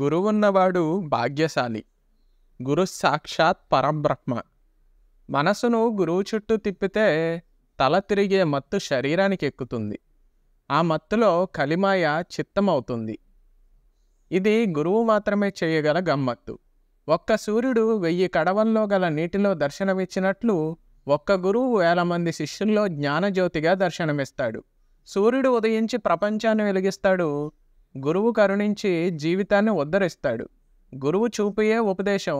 గురువున్నవాడు భాగ్యశాలి గురు సాక్షాత్ పరబ్రహ్మ మనసును గురువు చుట్టూ తిప్పితే తల తిరిగే మత్తు శరీరానికి ఎక్కుతుంది ఆ మత్తులో కలిమాయ చిత్తమవుతుంది ఇది గురువు మాత్రమే చేయగల గమ్మత్తు ఒక్క సూర్యుడు వెయ్యి కడవల్లో గల నీటిలో దర్శనమిచ్చినట్లు ఒక్క గురువు వేల మంది శిష్యుల్లో జ్ఞానజ్యోతిగా దర్శనమిస్తాడు సూర్యుడు ఉదయించి ప్రపంచాన్ని వెలిగిస్తాడు గురువు కరుణించి జీవితాన్ని ఉద్ధరిస్తాడు గురువు చూపియే ఉపదేశం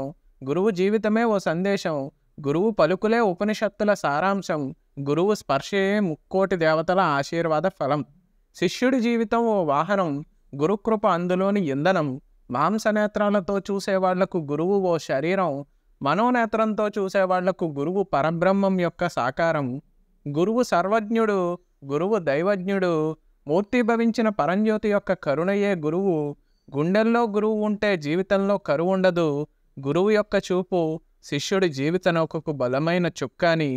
గురువు జీవితమే ఓ సందేశం గురువు పలుకులే ఉపనిషత్తుల సారాంశం గురువు స్పర్శయే ముక్కోటి దేవతల ఆశీర్వాద ఫలం శిష్యుడి జీవితం ఓ వాహనం గురుకృప అందులోని ఇంధనం మాంసనేత్రాలతో చూసేవాళ్లకు గురువు ఓ శరీరం మనోనేత్రంతో చూసేవాళ్లకు గురువు పరబ్రహ్మం యొక్క సాకారం గురువు సర్వజ్ఞుడు గురువు దైవజ్ఞుడు మూర్తిభవించిన పరంజ్యోతి యొక్క కరుణయే గురువు గుండెల్లో గురువు ఉంటే జీవితంలో కరువు ఉండదు గురువు యొక్క చూపు శిష్యుడి జీవిత నౌకకు బలమైన చుక్కాని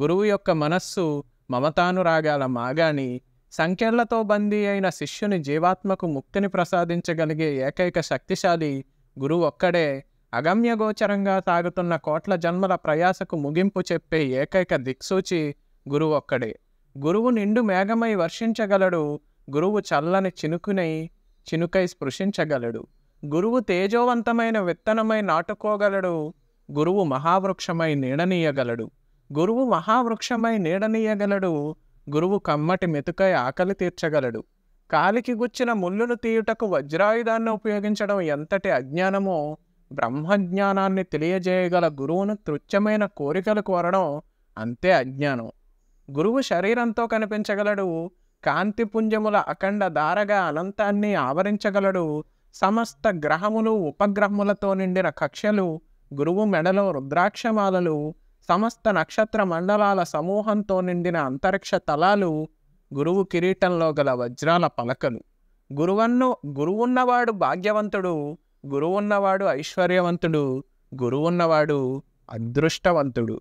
గురువు యొక్క మనస్సు మమతానురాగాల మాగాని సంఖ్యలతో బందీ అయిన శిష్యుని జీవాత్మకు ముక్తిని ప్రసాదించగలిగే ఏకైక శక్తిశాలి గురువు ఒక్కడే అగమ్యగోచరంగా సాగుతున్న కోట్ల జన్మల ప్రయాసకు ముగింపు చెప్పే ఏకైక దిక్సూచి గురువు ఒక్కడే గురువు నిండు మేఘమై వర్షించగలడు గురువు చల్లని చినుకునై చినుకై స్పృశించగలడు గురువు తేజోవంతమైన విత్తనమై నాటుకోగలడు గురువు మహావృక్షమై నీడనీయగలడు గురువు మహావృక్షమై నీడనీయగలడు గురువు కమ్మటి మెతుకై ఆకలి తీర్చగలడు కాలికి గుచ్చిన ముళ్ళును తీయుటకు వజ్రాయుధాన్ని ఉపయోగించడం ఎంతటి అజ్ఞానమో బ్రహ్మజ్ఞానాన్ని తెలియజేయగల గురువును తృచ్ఛమైన కోరికలు కోరడం అంతే అజ్ఞానం గురువు శరీరంతో కనిపించగలడు కాంతిపుంజముల అఖండ ధారగా అనంతాన్ని ఆవరించగలడు సమస్త గ్రహములు ఉపగ్రహములతో నిండిన కక్షలు గురువు మెడలో రుద్రాక్షమాలలు సమస్త నక్షత్ర మండలాల సమూహంతో నిండిన అంతరిక్ష తలాలు గురువు కిరీటంలో గల వజ్రాల పలకలు గురువన్ను గురువున్నవాడు భాగ్యవంతుడు గురువున్నవాడు ఐశ్వర్యవంతుడు గురువున్నవాడు అదృష్టవంతుడు